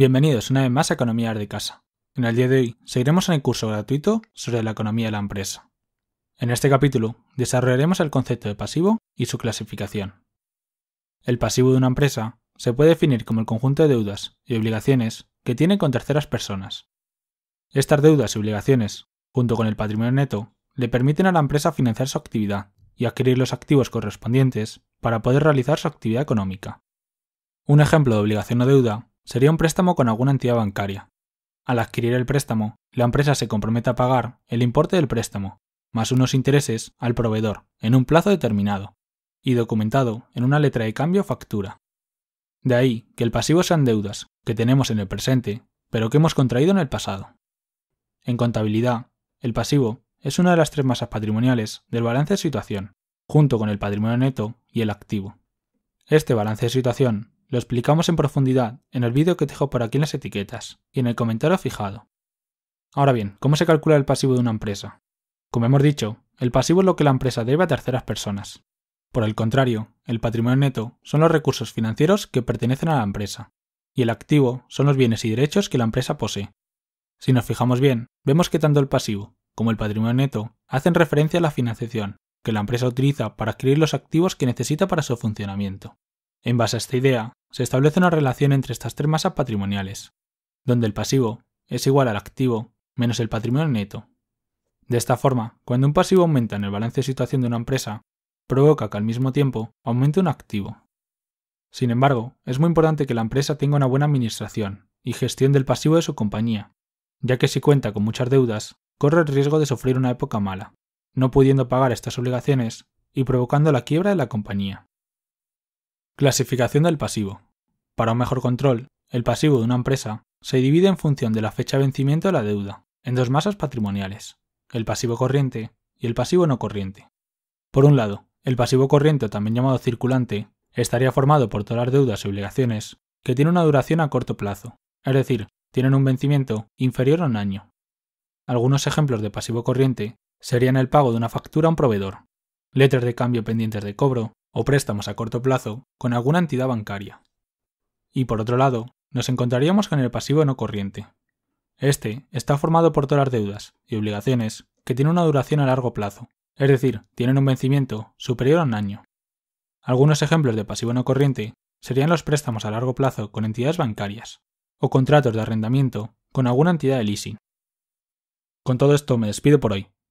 Bienvenidos una vez más a Economía de Casa. En el día de hoy seguiremos en el curso gratuito sobre la economía de la empresa. En este capítulo desarrollaremos el concepto de pasivo y su clasificación. El pasivo de una empresa se puede definir como el conjunto de deudas y obligaciones que tiene con terceras personas. Estas deudas y obligaciones, junto con el patrimonio neto, le permiten a la empresa financiar su actividad y adquirir los activos correspondientes para poder realizar su actividad económica. Un ejemplo de obligación o deuda sería un préstamo con alguna entidad bancaria. Al adquirir el préstamo, la empresa se compromete a pagar el importe del préstamo, más unos intereses al proveedor, en un plazo determinado, y documentado en una letra de cambio o factura. De ahí que el pasivo sean deudas que tenemos en el presente, pero que hemos contraído en el pasado. En contabilidad, el pasivo es una de las tres masas patrimoniales del balance de situación, junto con el patrimonio neto y el activo. Este balance de situación lo explicamos en profundidad en el vídeo que dejo por aquí en las etiquetas y en el comentario fijado. Ahora bien, ¿cómo se calcula el pasivo de una empresa? Como hemos dicho, el pasivo es lo que la empresa debe a terceras personas. Por el contrario, el patrimonio neto son los recursos financieros que pertenecen a la empresa, y el activo son los bienes y derechos que la empresa posee. Si nos fijamos bien, vemos que tanto el pasivo como el patrimonio neto hacen referencia a la financiación que la empresa utiliza para adquirir los activos que necesita para su funcionamiento. En base a esta idea, se establece una relación entre estas tres masas patrimoniales, donde el pasivo es igual al activo menos el patrimonio neto. De esta forma, cuando un pasivo aumenta en el balance de situación de una empresa, provoca que al mismo tiempo aumente un activo. Sin embargo, es muy importante que la empresa tenga una buena administración y gestión del pasivo de su compañía, ya que si cuenta con muchas deudas, corre el riesgo de sufrir una época mala, no pudiendo pagar estas obligaciones y provocando la quiebra de la compañía. Clasificación del pasivo. Para un mejor control, el pasivo de una empresa se divide en función de la fecha de vencimiento de la deuda, en dos masas patrimoniales, el pasivo corriente y el pasivo no corriente. Por un lado, el pasivo corriente, también llamado circulante, estaría formado por todas las deudas y obligaciones que tienen una duración a corto plazo, es decir, tienen un vencimiento inferior a un año. Algunos ejemplos de pasivo corriente serían el pago de una factura a un proveedor, letras de cambio pendientes de cobro, o préstamos a corto plazo con alguna entidad bancaria. Y por otro lado, nos encontraríamos con el pasivo no corriente. Este está formado por todas las deudas y obligaciones que tienen una duración a largo plazo, es decir, tienen un vencimiento superior a un año. Algunos ejemplos de pasivo no corriente serían los préstamos a largo plazo con entidades bancarias, o contratos de arrendamiento con alguna entidad de leasing. Con todo esto me despido por hoy.